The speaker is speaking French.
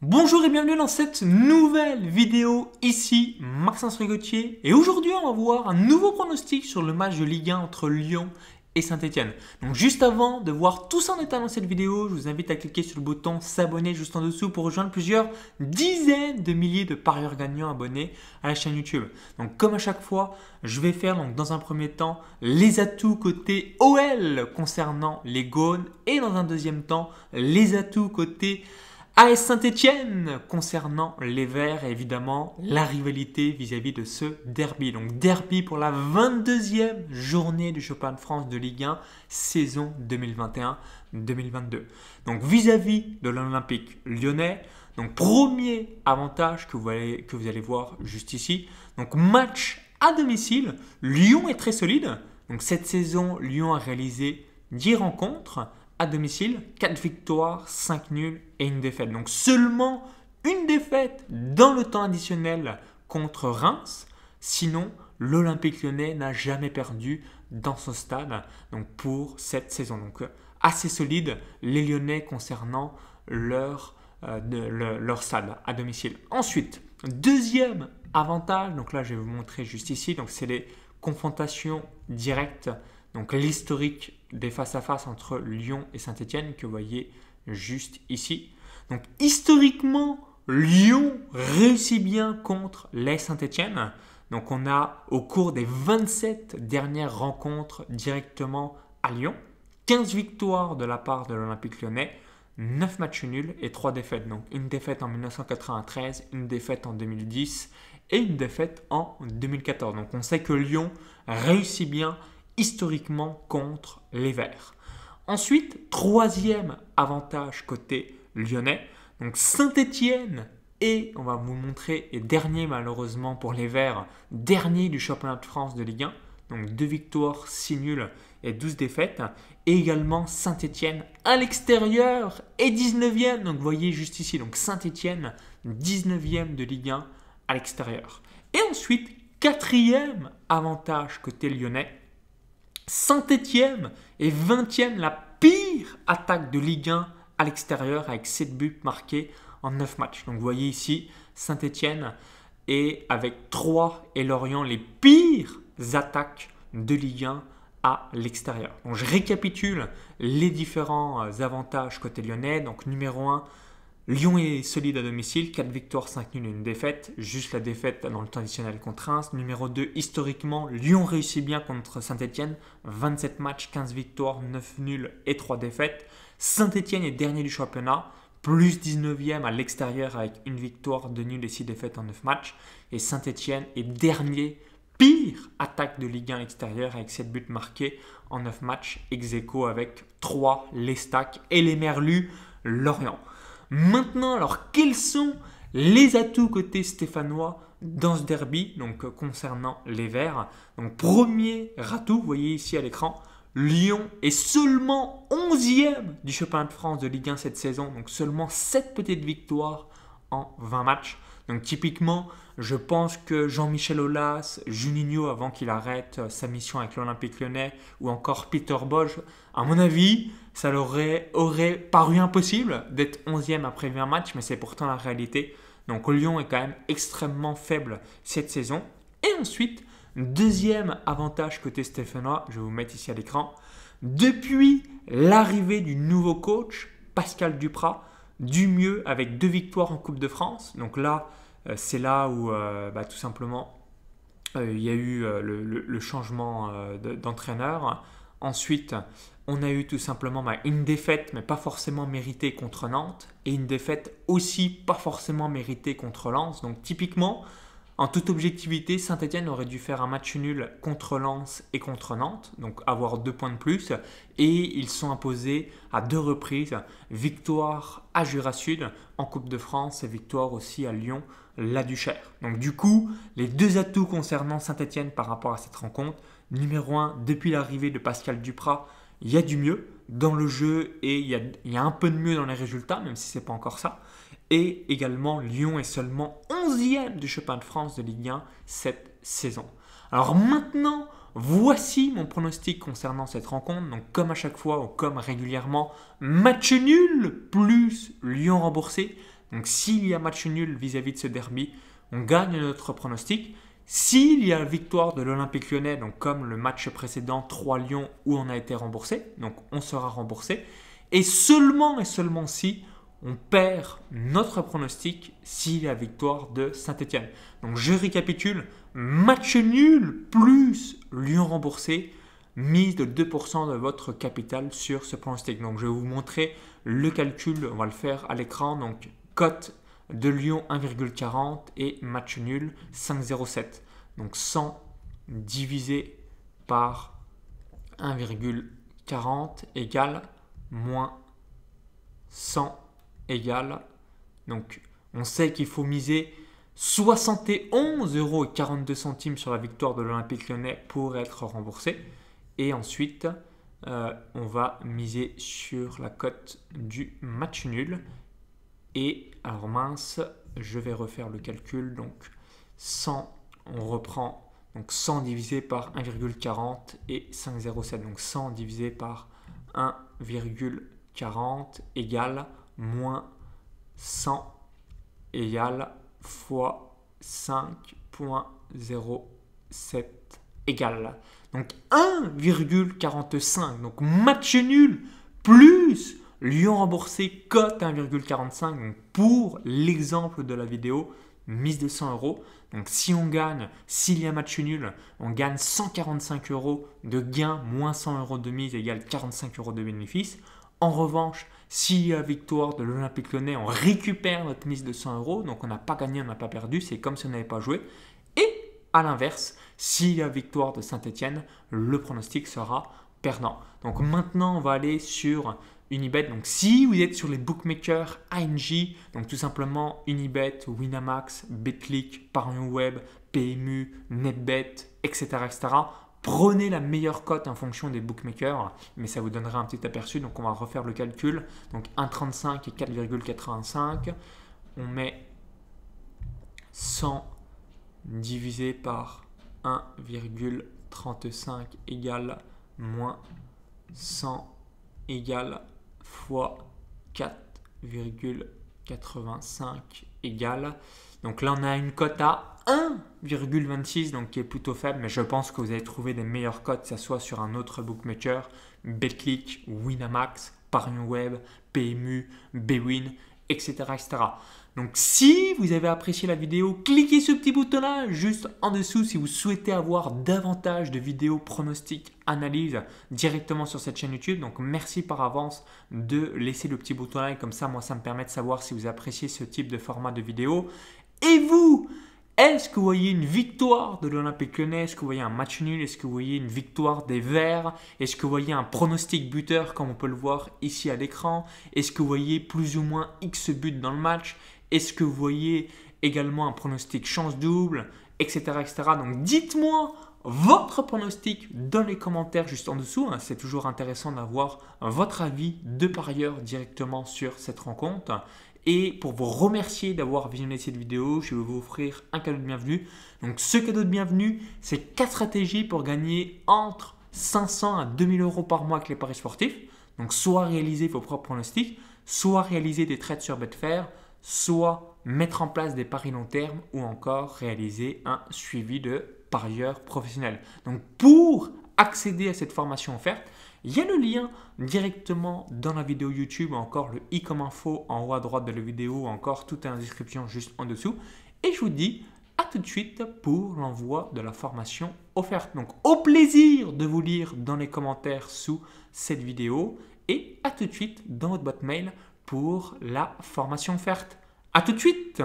Bonjour et bienvenue dans cette nouvelle vidéo, ici Maxence Rigottier. et aujourd'hui on va voir un nouveau pronostic sur le match de Ligue 1 entre Lyon et Saint-Etienne. Donc juste avant de voir tout ça en détail dans cette vidéo, je vous invite à cliquer sur le bouton s'abonner juste en dessous pour rejoindre plusieurs dizaines de milliers de parieurs gagnants abonnés à la chaîne YouTube. Donc comme à chaque fois, je vais faire donc dans un premier temps les atouts côté OL concernant les Gaunes et dans un deuxième temps les atouts côté AS Saint-Etienne, concernant les Verts, évidemment, la rivalité vis-à-vis de ce derby. Donc derby pour la 22e journée du Chopin de France de Ligue 1, saison 2021-2022. Donc vis-à-vis de l'Olympique lyonnais, donc premier avantage que vous, allez, que vous allez voir juste ici, donc match à domicile, Lyon est très solide. Donc cette saison, Lyon a réalisé 10 rencontres à domicile, 4 victoires, 5 nuls et une défaite. Donc seulement une défaite dans le temps additionnel contre Reims. Sinon, l'Olympique lyonnais n'a jamais perdu dans son stade donc pour cette saison. Donc assez solide les lyonnais concernant leur, euh, leur stade à domicile. Ensuite, deuxième avantage, donc là je vais vous montrer juste ici, donc c'est les confrontations directes donc l'historique des face-à-face entre Lyon et saint etienne que vous voyez juste ici. Donc historiquement, Lyon réussit bien contre les saint etienne Donc on a au cours des 27 dernières rencontres directement à Lyon, 15 victoires de la part de l'Olympique lyonnais, 9 matchs nuls et 3 défaites. Donc une défaite en 1993, une défaite en 2010 et une défaite en 2014. Donc on sait que Lyon réussit bien historiquement contre les Verts. Ensuite, troisième avantage côté lyonnais, donc Saint-Étienne et on va vous montrer, et dernier malheureusement pour les Verts, dernier du championnat de France de Ligue 1, donc deux victoires, 6 nuls et 12 défaites, et également Saint-Étienne à l'extérieur et 19e, donc vous voyez juste ici, donc Saint-Étienne 19e de Ligue 1 à l'extérieur. Et ensuite, quatrième avantage côté lyonnais, Saint-Étienne est 20e, la pire attaque de Ligue 1 à l'extérieur avec 7 buts marqués en 9 matchs. Donc vous voyez ici, Saint-Étienne et avec 3 et Lorient les pires attaques de Ligue 1 à l'extérieur. Donc je récapitule les différents euh, avantages côté lyonnais. Donc numéro 1, Lyon est solide à domicile, 4 victoires, 5 nuls, une défaite, juste la défaite dans le traditionnel contre Reims. Numéro 2, historiquement, Lyon réussit bien contre Saint-Etienne, 27 matchs, 15 victoires, 9 nuls et 3 défaites. Saint-Etienne est dernier du championnat, plus 19e à l'extérieur avec une victoire, 2 nuls et 6 défaites en 9 matchs. Et Saint-Etienne est dernier, pire attaque de Ligue 1 extérieure avec 7 buts marqués en 9 matchs, ex avec 3 les Stacks et les Merlus, Lorient. Maintenant, alors quels sont les atouts côté stéphanois dans ce derby, donc euh, concernant les Verts Donc premier atout, vous voyez ici à l'écran, Lyon est seulement 11e du championnat de France de Ligue 1 cette saison, donc seulement 7 petites victoires en 20 matchs. Donc typiquement, je pense que Jean-Michel Aulas, Juninho avant qu'il arrête euh, sa mission avec l'Olympique lyonnais, ou encore Peter Bosch, à mon avis, ça leur aurait, paru impossible d'être 11e après 20 matchs, mais c'est pourtant la réalité. Donc Lyon est quand même extrêmement faible cette saison. Et ensuite, deuxième avantage côté Stéphanois, je vais vous mettre ici à l'écran, depuis l'arrivée du nouveau coach, Pascal Duprat, du mieux avec deux victoires en Coupe de France. Donc là, euh, c'est là où euh, bah, tout simplement euh, il y a eu le, changement d'entraîneur. Ensuite, on a eu tout simplement bah, une défaite, mais pas forcément méritée contre Nantes, et une défaite aussi pas forcément méritée contre Lens. Donc typiquement, en toute objectivité, Saint-Etienne aurait dû faire un match nul contre Lens et contre Nantes, donc avoir deux points de plus, et ils sont imposés à deux reprises, victoire à Jura Sud en Coupe de France et victoire aussi à Lyon, la Duchère. Donc du coup, les deux atouts concernant saint étienne par rapport à cette rencontre, numéro un, depuis l'arrivée de Pascal Duprat, il y a du mieux dans le jeu et il y a, un peu de mieux dans les résultats, même si ce n'est pas encore ça. Et également, Lyon est seulement 11e du Chopin de France de Ligue 1 cette saison. Alors maintenant, voici mon pronostic concernant cette rencontre. Donc comme à chaque fois ou comme régulièrement, match nul plus Lyon remboursé. Donc s'il y a match nul vis-à-vis de ce derby, on gagne notre pronostic. S'il y a victoire de l'Olympique lyonnais, donc comme le match précédent 3 Lyon où on a été remboursé, donc on sera remboursé. Et seulement et seulement si on perd notre pronostic si la victoire de Saint-Etienne. Donc je récapitule, match nul plus Lyon remboursé, mise de 2% de votre capital sur ce pronostic. Donc je vais vous montrer le calcul, on va le faire à l'écran. Donc cote de Lyon 1,40 et match nul 5,07. Donc 100 divisé par 1,40 égale moins 100. Donc on sait qu'il faut miser euros sur la victoire de l'Olympique lyonnais pour être remboursé. Et ensuite, euh, on va miser sur la cote du match nul. Et alors mince, je vais refaire le calcul. Donc 100, on reprend donc 100 divisé par 1,40 et 5,07. Donc 100 divisé par 1,40 égale moins 100 égale fois 5.07 égale. Donc 1,45. Donc match nul plus Lyon remboursé cote 1,45. Donc pour l'exemple de la vidéo, mise de 100 euros. Donc si on gagne, s'il y a match nul, on gagne 145 euros de gain, moins 100 euros de mise égale 45 euros de bénéfice. En revanche, si la victoire de l'Olympique lyonnais, on récupère notre mise de 100 euros, donc on n'a pas gagné, on n'a pas perdu, c'est comme si on n'avait pas joué. Et à l'inverse, si la victoire de Saint-Etienne, le pronostic sera perdant. Donc maintenant, on va aller sur Unibet. Donc si vous êtes sur les bookmakers ANG, donc tout simplement Unibet, Winamax, Betclick, Parion Web, PMU, Netbet, etc., etc., Prenez la meilleure cote en fonction des bookmakers, mais ça vous donnera un petit aperçu. Donc on va refaire le calcul. Donc 1,35 et 4,85. On met 100 divisé par 1,35 égale moins 100 égale fois 4,85. 85 égale. Donc là, on a une cote à 1,26, donc qui est plutôt faible, mais je pense que vous allez trouver des meilleures cotes, que ce soit sur un autre bookmaker, Betclic, Winamax, Parion Web, PMU, Bwin, etc., etc. Donc si vous avez apprécié la vidéo, cliquez ce petit bouton-là juste en dessous si vous souhaitez avoir davantage de vidéos pronostics, analyses directement sur cette chaîne YouTube. Donc merci par avance de laisser le petit bouton-là et comme ça, moi, ça me permet de savoir si vous appréciez ce type de format de vidéo. Et vous est-ce que vous voyez une victoire de l'Olympique Lyonnais Est-ce que vous voyez un match nul Est-ce que vous voyez une victoire des Verts Est-ce que vous voyez un pronostic buteur comme on peut le voir ici à l'écran Est-ce que vous voyez plus ou moins X buts dans le match est-ce que vous voyez également un pronostic chance double, etc. etc. Donc dites-moi votre pronostic dans les commentaires juste en dessous. Hein. C'est toujours intéressant d'avoir votre avis de ailleurs directement sur cette rencontre. Et pour vous remercier d'avoir visionné cette vidéo, je vais vous offrir un cadeau de bienvenue. Donc ce cadeau de bienvenue, c'est quatre stratégies pour gagner entre 500 à 2000 euros par mois avec les paris sportifs. Donc soit réaliser vos propres pronostics, soit réaliser des trades sur Betfair, soit mettre en place des paris long terme ou encore réaliser un suivi de parieurs professionnels. Donc pour accéder à cette formation offerte, il y a le lien directement dans la vidéo YouTube, encore le i comme info en haut à droite de la vidéo, encore tout est en description juste en dessous. Et je vous dis à tout de suite pour l'envoi de la formation offerte. Donc au plaisir de vous lire dans les commentaires sous cette vidéo et à tout de suite dans votre boîte mail pour la formation offerte. A tout de suite